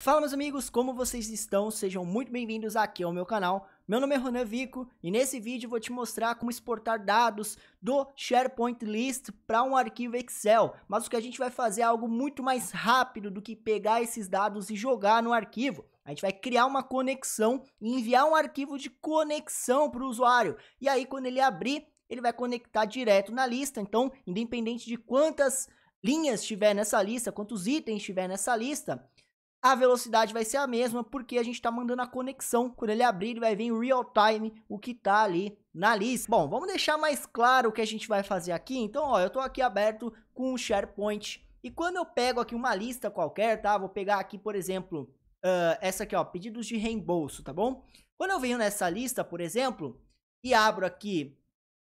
Fala meus amigos, como vocês estão? Sejam muito bem-vindos aqui ao meu canal. Meu nome é Ronan Vico e nesse vídeo vou te mostrar como exportar dados do SharePoint List para um arquivo Excel. Mas o que a gente vai fazer é algo muito mais rápido do que pegar esses dados e jogar no arquivo. A gente vai criar uma conexão e enviar um arquivo de conexão para o usuário. E aí quando ele abrir, ele vai conectar direto na lista. Então, independente de quantas linhas tiver nessa lista, quantos itens tiver nessa lista, a velocidade vai ser a mesma, porque a gente está mandando a conexão. Quando ele abrir, ele vai ver em real time o que está ali na lista. Bom, vamos deixar mais claro o que a gente vai fazer aqui. Então, ó, eu estou aqui aberto com o SharePoint. E quando eu pego aqui uma lista qualquer, tá? Vou pegar aqui, por exemplo, uh, essa aqui, ó, pedidos de reembolso, tá bom? Quando eu venho nessa lista, por exemplo, e abro aqui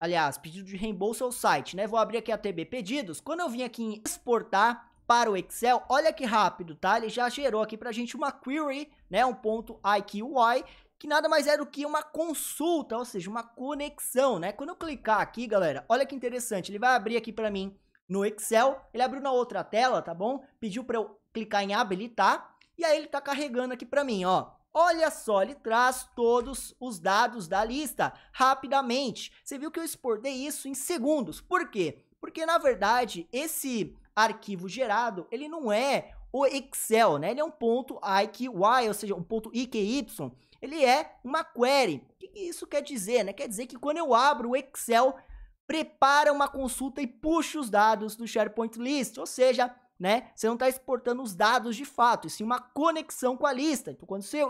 Aliás, pedido de reembolso ao é site, né? Vou abrir aqui a TB Pedidos. Quando eu vim aqui em exportar, para o Excel, olha que rápido, tá? Ele já gerou aqui para a gente uma query, né, um ponto IQY, que nada mais é do que uma consulta, ou seja, uma conexão, né? Quando eu clicar aqui, galera, olha que interessante, ele vai abrir aqui para mim no Excel, ele abriu na outra tela, tá bom? Pediu para eu clicar em habilitar, e aí ele tá carregando aqui para mim, ó. Olha só, ele traz todos os dados da lista rapidamente. Você viu que eu exportei isso em segundos. Por quê? Porque, na verdade, esse arquivo gerado, ele não é o Excel, né? Ele é um ponto IQY, ou seja, um ponto IQY, ele é uma query. O que isso quer dizer, né? Quer dizer que quando eu abro o Excel, prepara uma consulta e puxa os dados do SharePoint List, ou seja, né? Você não está exportando os dados de fato, e sim uma conexão com a lista. Então, quando você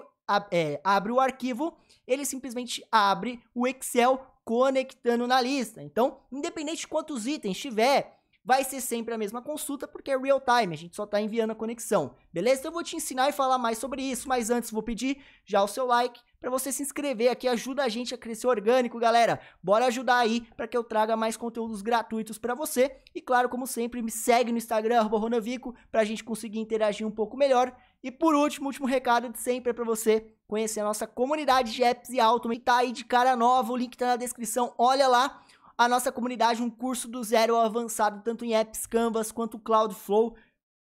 é, abre o arquivo, ele simplesmente abre o Excel conectando na lista. Então, independente de quantos itens tiver, vai ser sempre a mesma consulta, porque é real time, a gente só está enviando a conexão, beleza? Então eu vou te ensinar e falar mais sobre isso, mas antes vou pedir já o seu like para você se inscrever aqui, ajuda a gente a crescer orgânico, galera. Bora ajudar aí para que eu traga mais conteúdos gratuitos para você. E claro, como sempre, me segue no Instagram, Ronavico, para a gente conseguir interagir um pouco melhor. E por último, último recado de sempre é para você conhecer a nossa comunidade de apps e auto. E tá aí de cara nova, o link tá na descrição, olha lá. A nossa comunidade, um curso do zero avançado, tanto em apps Canvas quanto Cloudflow.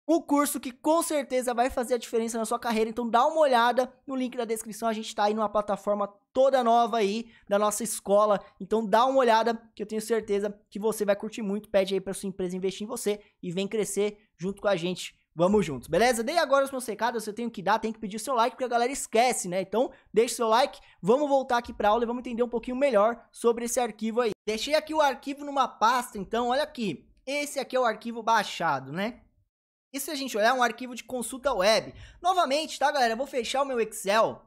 Um curso que com certeza vai fazer a diferença na sua carreira. Então dá uma olhada no link da descrição. A gente está aí numa plataforma toda nova aí da nossa escola. Então dá uma olhada que eu tenho certeza que você vai curtir muito. Pede aí para sua empresa investir em você e vem crescer junto com a gente Vamos juntos, beleza? Dei agora os meus recados, eu tenho que dar, tem que pedir seu like, porque a galera esquece, né? Então, deixe seu like, vamos voltar aqui pra aula e vamos entender um pouquinho melhor sobre esse arquivo aí. Deixei aqui o arquivo numa pasta, então, olha aqui. Esse aqui é o arquivo baixado, né? E se a gente olhar, é um arquivo de consulta web. Novamente, tá, galera? Eu vou fechar o meu Excel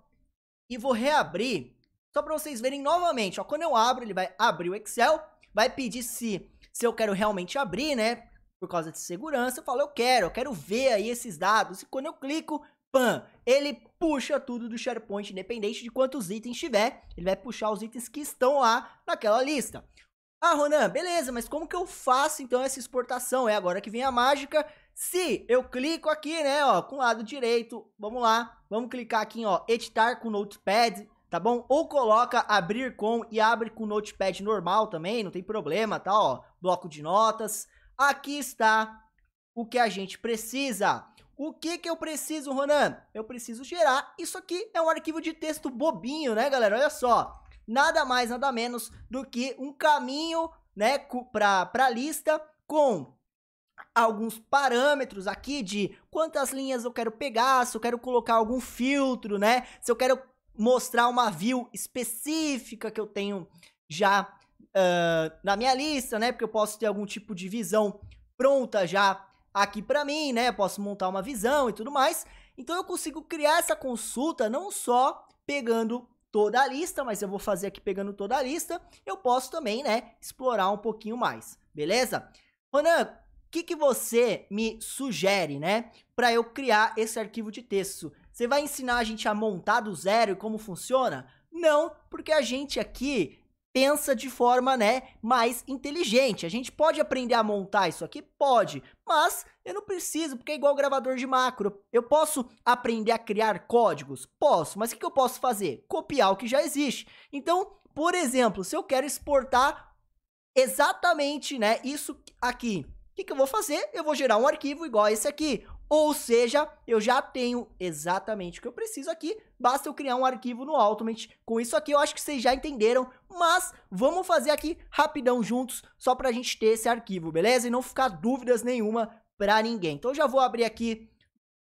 e vou reabrir, só pra vocês verem novamente. Ó, quando eu abro, ele vai abrir o Excel, vai pedir se, se eu quero realmente abrir, né? por causa de segurança, eu falo, eu quero, eu quero ver aí esses dados. E quando eu clico, pan, ele puxa tudo do SharePoint, independente de quantos itens tiver, ele vai puxar os itens que estão lá naquela lista. Ah, Ronan, beleza, mas como que eu faço então essa exportação? É agora que vem a mágica. Se eu clico aqui, né, ó, com o lado direito, vamos lá, vamos clicar aqui, ó, editar com Notepad, tá bom? Ou coloca abrir com e abre com Notepad normal também, não tem problema, tá, ó, bloco de notas, Aqui está o que a gente precisa. O que que eu preciso, Ronan? Eu preciso gerar. Isso aqui é um arquivo de texto bobinho, né, galera? Olha só. Nada mais, nada menos do que um caminho, né, para a lista com alguns parâmetros aqui de quantas linhas eu quero pegar, se eu quero colocar algum filtro, né? Se eu quero mostrar uma view específica que eu tenho já uh, na minha lista, né? Porque eu posso ter algum tipo de visão pronta já aqui para mim, né? Posso montar uma visão e tudo mais. Então eu consigo criar essa consulta não só pegando toda a lista, mas eu vou fazer aqui pegando toda a lista. Eu posso também, né, explorar um pouquinho mais, beleza? Ronan, o que, que você me sugere, né, para eu criar esse arquivo de texto? Você vai ensinar a gente a montar do zero e como funciona? Não, porque a gente aqui pensa de forma, né, mais inteligente. A gente pode aprender a montar isso aqui? Pode, mas eu não preciso, porque é igual gravador de macro. Eu posso aprender a criar códigos? Posso, mas o que eu posso fazer? Copiar o que já existe. Então, por exemplo, se eu quero exportar exatamente, né, isso aqui, o que, que eu vou fazer? Eu vou gerar um arquivo igual a esse aqui, ou seja, eu já tenho exatamente o que eu preciso aqui, basta eu criar um arquivo no Ultimate. Com isso aqui eu acho que vocês já entenderam, mas vamos fazer aqui rapidão juntos, só para a gente ter esse arquivo, beleza? E não ficar dúvidas nenhuma para ninguém. Então eu já vou abrir aqui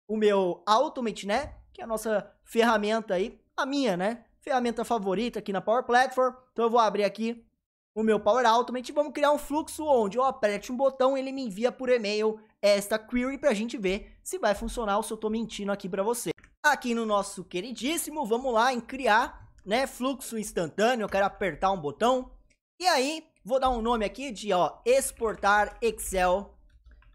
o meu Ultimate, né? Que é a nossa ferramenta aí, a minha, né? Ferramenta favorita aqui na Power Platform. Então eu vou abrir aqui o meu Power Automate, tipo, vamos criar um fluxo onde eu aperte um botão e ele me envia por e-mail esta query para a gente ver se vai funcionar ou se eu estou mentindo aqui para você. Aqui no nosso queridíssimo, vamos lá em criar né, fluxo instantâneo, eu quero apertar um botão. E aí, vou dar um nome aqui de ó, exportar Excel,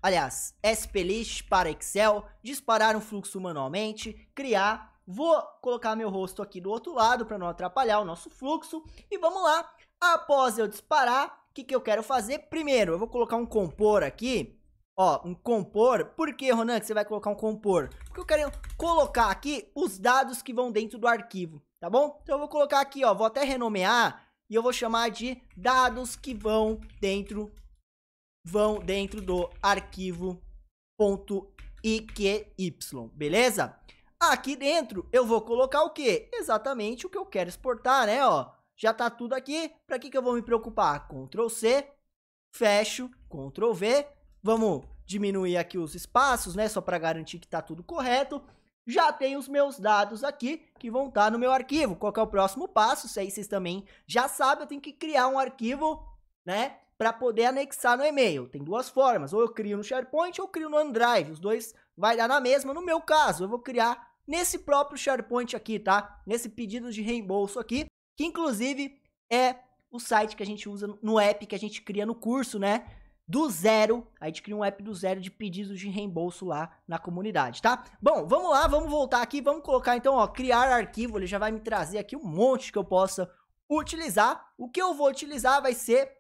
aliás, splist para Excel, disparar um fluxo manualmente, criar Vou colocar meu rosto aqui do outro lado para não atrapalhar o nosso fluxo. E vamos lá. Após eu disparar, o que, que eu quero fazer? Primeiro, eu vou colocar um compor aqui. Ó, um compor. Por que, Ronan, que você vai colocar um compor? Porque eu quero colocar aqui os dados que vão dentro do arquivo, tá bom? Então eu vou colocar aqui, ó, vou até renomear e eu vou chamar de dados que vão dentro vão dentro do arquivo .iqy, beleza? Aqui dentro eu vou colocar o que Exatamente o que eu quero exportar, né? Ó, já tá tudo aqui. Para que, que eu vou me preocupar? Ctrl C, fecho, Ctrl V. Vamos diminuir aqui os espaços, né? Só para garantir que tá tudo correto. Já tem os meus dados aqui que vão estar tá no meu arquivo. Qual é o próximo passo? Se aí vocês também já sabem. Eu tenho que criar um arquivo, né? Para poder anexar no e-mail. Tem duas formas. Ou eu crio no SharePoint ou eu crio no OneDrive. Os dois vai dar na mesma. No meu caso, eu vou criar nesse próprio SharePoint aqui, tá? Nesse pedido de reembolso aqui, que inclusive é o site que a gente usa no app que a gente cria no curso, né? Do zero, a gente cria um app do zero de pedidos de reembolso lá na comunidade, tá? Bom, vamos lá, vamos voltar aqui, vamos colocar então, ó, criar arquivo, ele já vai me trazer aqui um monte que eu possa utilizar. O que eu vou utilizar vai ser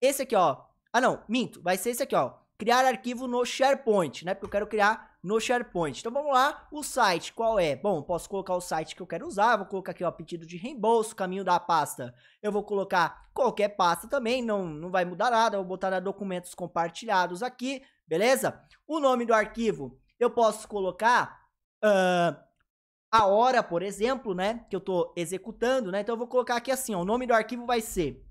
esse aqui, ó. Ah, não, minto, vai ser esse aqui, ó criar arquivo no SharePoint, né? Porque eu quero criar no SharePoint. Então vamos lá, o site qual é? Bom, posso colocar o site que eu quero usar, vou colocar aqui o pedido de reembolso, caminho da pasta. Eu vou colocar qualquer pasta também, não, não vai mudar nada, eu vou botar na documentos compartilhados aqui, beleza? O nome do arquivo, eu posso colocar uh, a hora, por exemplo, né, que eu estou executando, né? Então eu vou colocar aqui assim, ó, o nome do arquivo vai ser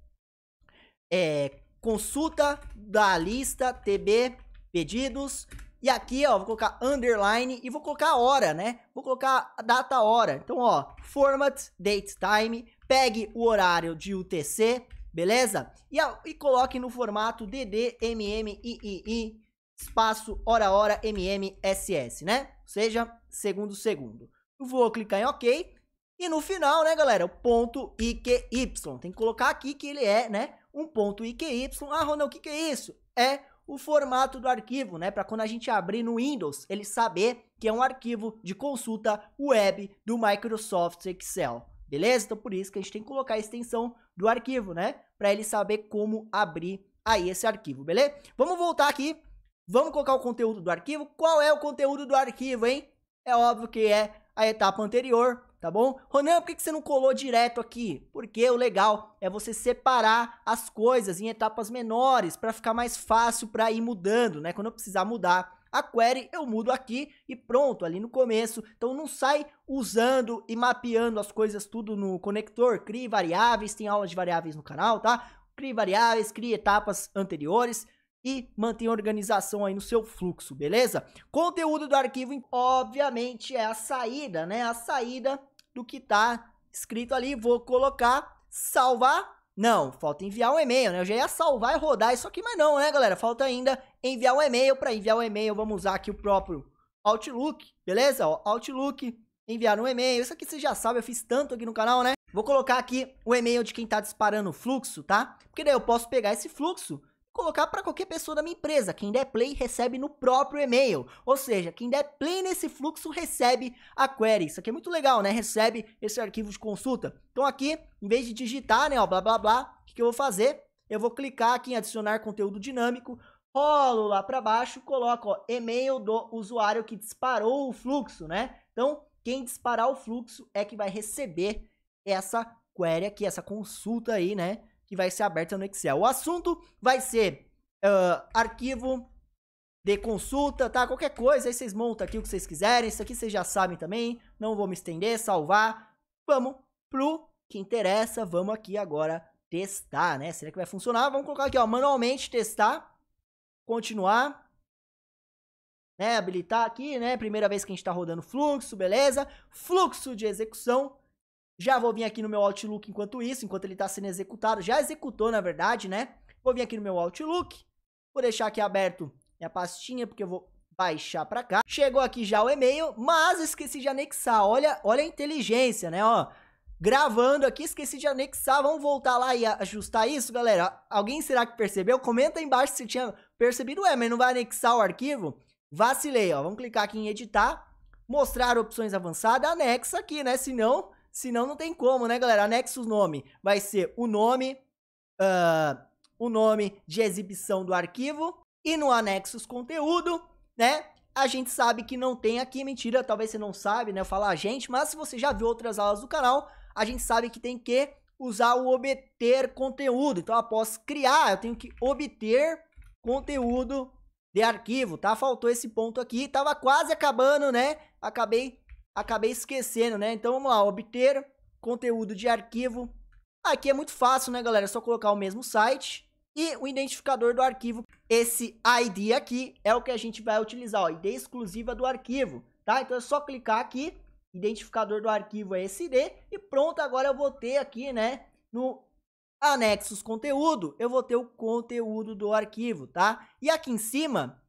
é, consulta da lista TB pedidos. E aqui, ó, vou colocar underline e vou colocar a hora, né? Vou colocar a data hora. Então, ó, format, date, time, pegue o horário de UTC, beleza? E, e coloque no formato DD, MM, III, espaço, hora, hora, MM, SS, né? Ou seja, segundo, segundo. Eu vou clicar em OK. E no final, né, galera, o ponto IQY. Tem que colocar aqui que ele é, né, um ponto IQY. Ah, Ronald, o que, que é isso? É o formato do arquivo, né? Para quando a gente abrir no Windows, ele saber que é um arquivo de consulta web do Microsoft Excel. Beleza? Então por isso que a gente tem que colocar a extensão do arquivo, né? Para ele saber como abrir aí esse arquivo, beleza? Vamos voltar aqui. Vamos colocar o conteúdo do arquivo. Qual é o conteúdo do arquivo, hein? É óbvio que é a etapa anterior, tá bom? Ronan, por que, que você não colou direto aqui? Porque o legal é você separar as coisas em etapas menores para ficar mais fácil para ir mudando, né? Quando eu precisar mudar a query, eu mudo aqui e pronto, ali no começo. Então não sai usando e mapeando as coisas tudo no conector, crie variáveis, tem aula de variáveis no canal, tá? Crie variáveis, crie etapas anteriores, e mantenha organização aí no seu fluxo, beleza? Conteúdo do arquivo, obviamente, é a saída, né? A saída do que tá escrito ali. Vou colocar salvar. Não, falta enviar um e-mail, né? Eu já ia salvar e rodar isso aqui, mas não, né, galera? Falta ainda enviar um e-mail. Para enviar um e-mail, vamos usar aqui o próprio Outlook, beleza? Ó, Outlook, enviar um e-mail. Isso aqui você já sabe, eu fiz tanto aqui no canal, né? Vou colocar aqui o e-mail de quem tá disparando o fluxo, tá? Porque daí eu posso pegar esse fluxo colocar para qualquer pessoa da minha empresa. Quem der play recebe no próprio e-mail. Ou seja, quem der play nesse fluxo recebe a query. Isso aqui é muito legal, né? Recebe esse arquivo de consulta. Então aqui, em vez de digitar, né, ó, blá blá blá, o que, que eu vou fazer? Eu vou clicar aqui em adicionar conteúdo dinâmico, rolo lá para baixo, coloco ó, e-mail do usuário que disparou o fluxo, né? Então, quem disparar o fluxo é que vai receber essa query aqui, essa consulta aí, né? que vai ser aberta no Excel. O assunto vai ser uh, arquivo de consulta, tá? Qualquer coisa, aí vocês montam aqui o que vocês quiserem. Isso aqui vocês já sabem também. Não vou me estender, salvar. Vamos pro que interessa. Vamos aqui agora testar, né? Será que vai funcionar? Vamos colocar aqui, ó, manualmente testar. Continuar. Né, habilitar aqui, né? Primeira vez que a gente está rodando fluxo, beleza? Fluxo de execução, já vou vir aqui no meu Outlook enquanto isso, enquanto ele está sendo executado. Já executou, na verdade, né? Vou vir aqui no meu Outlook. Vou deixar aqui aberto minha pastinha, porque eu vou baixar para cá. Chegou aqui já o e-mail, mas esqueci de anexar. Olha, olha a inteligência, né? Ó, gravando aqui, esqueci de anexar. Vamos voltar lá e ajustar isso, galera? Alguém será que percebeu? Comenta aí embaixo se tinha percebido. Ué, mas não vai anexar o arquivo? Vacilei, ó. Vamos clicar aqui em editar, mostrar opções avançadas, anexa aqui, né? Senão Senão não tem como, né, galera? Anexo o nome. Vai ser o nome, uh, o nome de exibição do arquivo. E no anexo os conteúdo, né? A gente sabe que não tem aqui, mentira, talvez você não sabe, né? falar a gente, mas se você já viu outras aulas do canal, a gente sabe que tem que usar o obter conteúdo. Então, após criar, eu tenho que obter conteúdo de arquivo, tá? Faltou esse ponto aqui, tava quase acabando, né? Acabei acabei esquecendo, né? Então vamos lá, obter conteúdo de arquivo. Aqui é muito fácil, né, galera? É só colocar o mesmo site e o identificador do arquivo. Esse ID aqui é o que a gente vai utilizar, ó, ID exclusiva do arquivo, tá? Então é só clicar aqui, identificador do arquivo é esse ID e pronto, agora eu vou ter aqui, né, no anexos conteúdo, eu vou ter o conteúdo do arquivo, tá? E aqui em cima,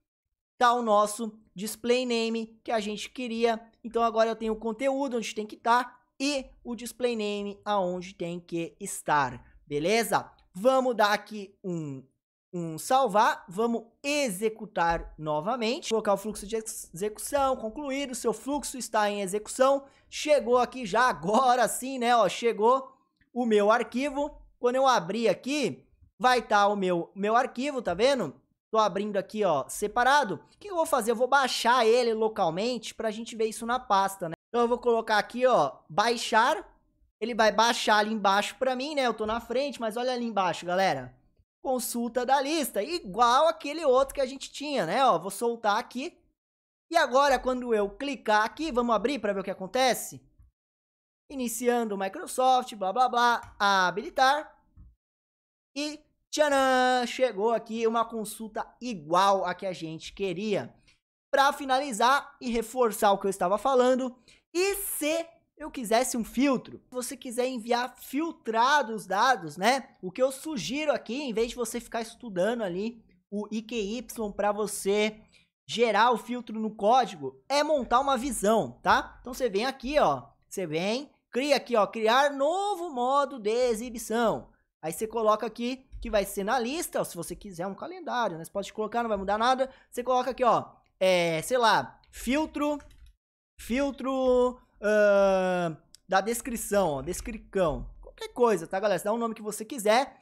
tá o nosso display name que a gente queria. Então agora eu tenho o conteúdo onde tem que estar tá, e o display name aonde tem que estar, beleza? Vamos dar aqui um, um salvar, vamos executar novamente, colocar o fluxo de execução, concluído seu fluxo está em execução, chegou aqui já agora sim, né, ó, chegou o meu arquivo, quando eu abrir aqui, vai estar tá o meu, meu arquivo, tá vendo? Tô abrindo aqui, ó, separado. O que eu vou fazer? Eu vou baixar ele localmente pra gente ver isso na pasta, né? Então eu vou colocar aqui, ó, baixar. Ele vai baixar ali embaixo pra mim, né? Eu tô na frente, mas olha ali embaixo, galera. Consulta da lista, igual aquele outro que a gente tinha, né? Ó, vou soltar aqui. E agora, quando eu clicar aqui, vamos abrir para ver o que acontece? Iniciando o Microsoft, blá, blá, blá, habilitar. E Tcharam! Chegou aqui uma consulta igual a que a gente queria. Para finalizar e reforçar o que eu estava falando, e se eu quisesse um filtro, se você quiser enviar filtrados dados, né? O que eu sugiro aqui, em vez de você ficar estudando ali o IKY para você gerar o filtro no código, é montar uma visão, tá? Então você vem aqui, ó, você vem, cria aqui, ó, criar novo modo de exibição. Aí você coloca aqui que vai ser na lista, ó, se você quiser um calendário, né? Você pode colocar, não vai mudar nada. Você coloca aqui, ó, é, sei lá, filtro, filtro uh, da descrição, ó, descricão. Qualquer coisa, tá, galera? Você dá o um nome que você quiser.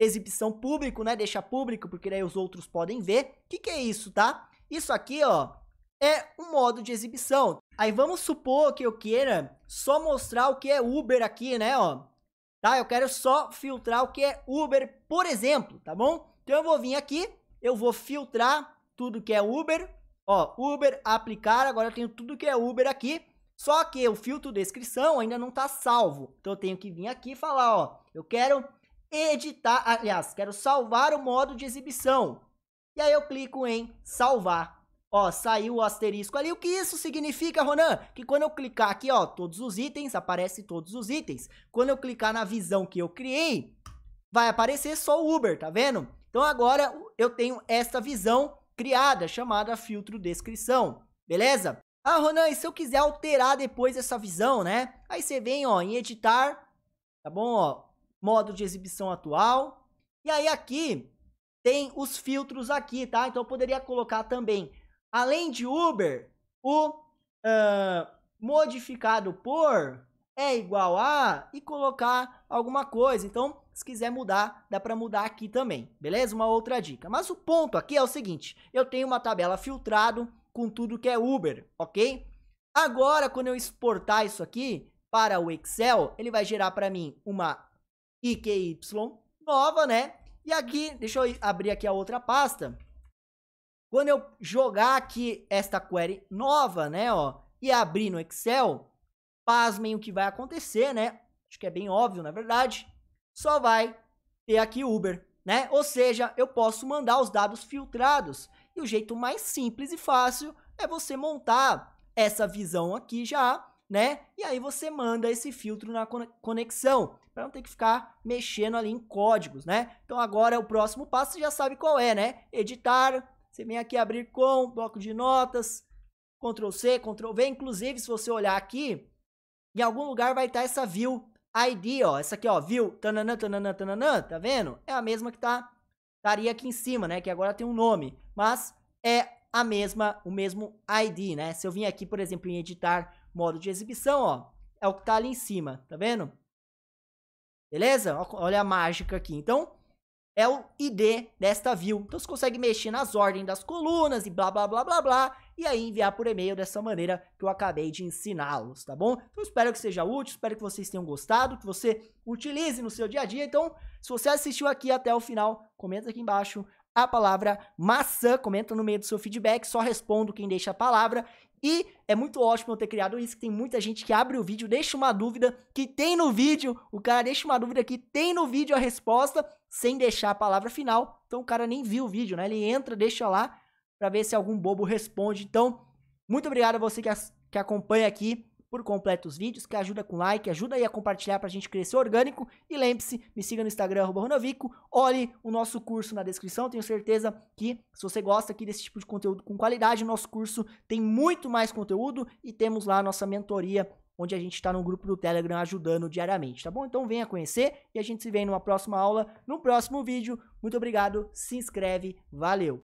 Exibição público, né? Deixa público, porque daí os outros podem ver. O que, que é isso, tá? Isso aqui, ó, é um modo de exibição. Aí vamos supor que eu queira só mostrar o que é Uber aqui, né, ó tá? Eu quero só filtrar o que é Uber, por exemplo, tá bom? Então eu vou vir aqui, eu vou filtrar tudo que é Uber, ó, Uber, aplicar, agora eu tenho tudo que é Uber aqui, só que o filtro descrição ainda não tá salvo, então eu tenho que vir aqui e falar, ó, eu quero editar, aliás, quero salvar o modo de exibição, e aí eu clico em salvar, Ó, saiu o asterisco ali. O que isso significa, Ronan? Que quando eu clicar aqui, ó, todos os itens, aparece todos os itens. Quando eu clicar na visão que eu criei, vai aparecer só o Uber, tá vendo? Então agora eu tenho esta visão criada, chamada filtro descrição, beleza? Ah, Ronan, e se eu quiser alterar depois essa visão, né? Aí você vem, ó, em editar, tá bom, ó, modo de exibição atual. E aí aqui tem os filtros aqui, tá? Então eu poderia colocar também além de Uber, o uh, modificado por é igual a e colocar alguma coisa. Então, se quiser mudar, dá para mudar aqui também, beleza? Uma outra dica. Mas o ponto aqui é o seguinte, eu tenho uma tabela filtrado com tudo que é Uber, ok? Agora, quando eu exportar isso aqui para o Excel, ele vai gerar para mim uma IKY nova, né? E aqui, deixa eu abrir aqui a outra pasta. Quando eu jogar aqui esta query nova, né, ó, e abrir no Excel, pasmem o que vai acontecer, né? Acho que é bem óbvio, na verdade. Só vai ter aqui Uber, né? Ou seja, eu posso mandar os dados filtrados. E o jeito mais simples e fácil é você montar essa visão aqui já, né? E aí você manda esse filtro na conexão, para não ter que ficar mexendo ali em códigos, né? Então agora é o próximo passo, você já sabe qual é, né? Editar, você vem aqui abrir com, bloco de notas, Ctrl C, Ctrl V. Inclusive, se você olhar aqui, em algum lugar vai estar tá essa view ID, ó. Essa aqui, ó, view, tananã, tananã, tananã, tá vendo? É a mesma que tá, estaria aqui em cima, né? Que agora tem um nome, mas é a mesma, o mesmo ID, né? Se eu vim aqui, por exemplo, em editar modo de exibição, ó, é o que tá ali em cima, tá vendo? Beleza? Olha a mágica aqui. Então, é o ID desta view. Então você consegue mexer nas ordens das colunas e blá blá blá blá blá e aí enviar por e-mail dessa maneira que eu acabei de ensiná-los, tá bom? Então espero que seja útil, espero que vocês tenham gostado, que você utilize no seu dia a dia. Então, se você assistiu aqui até o final, comenta aqui embaixo a palavra maçã, comenta no meio do seu feedback, só respondo quem deixa a palavra. E é muito ótimo eu ter criado isso, que tem muita gente que abre o vídeo, deixa uma dúvida que tem no vídeo, o cara deixa uma dúvida que tem no vídeo a resposta, sem deixar a palavra final. Então o cara nem viu o vídeo, né? Ele entra, deixa lá para ver se algum bobo responde. Então, muito obrigado a você que, as, que acompanha aqui por completo os vídeos, que ajuda com like, ajuda aí a compartilhar pra gente crescer orgânico. E lembre-se, me siga no Instagram, arroba Ronovico, olhe o nosso curso na descrição, tenho certeza que se você gosta aqui desse tipo de conteúdo com qualidade, o nosso curso tem muito mais conteúdo e temos lá a nossa mentoria onde a gente está no grupo do Telegram ajudando diariamente, tá bom? Então venha conhecer e a gente se vê numa próxima aula, no próximo vídeo. Muito obrigado, se inscreve, valeu!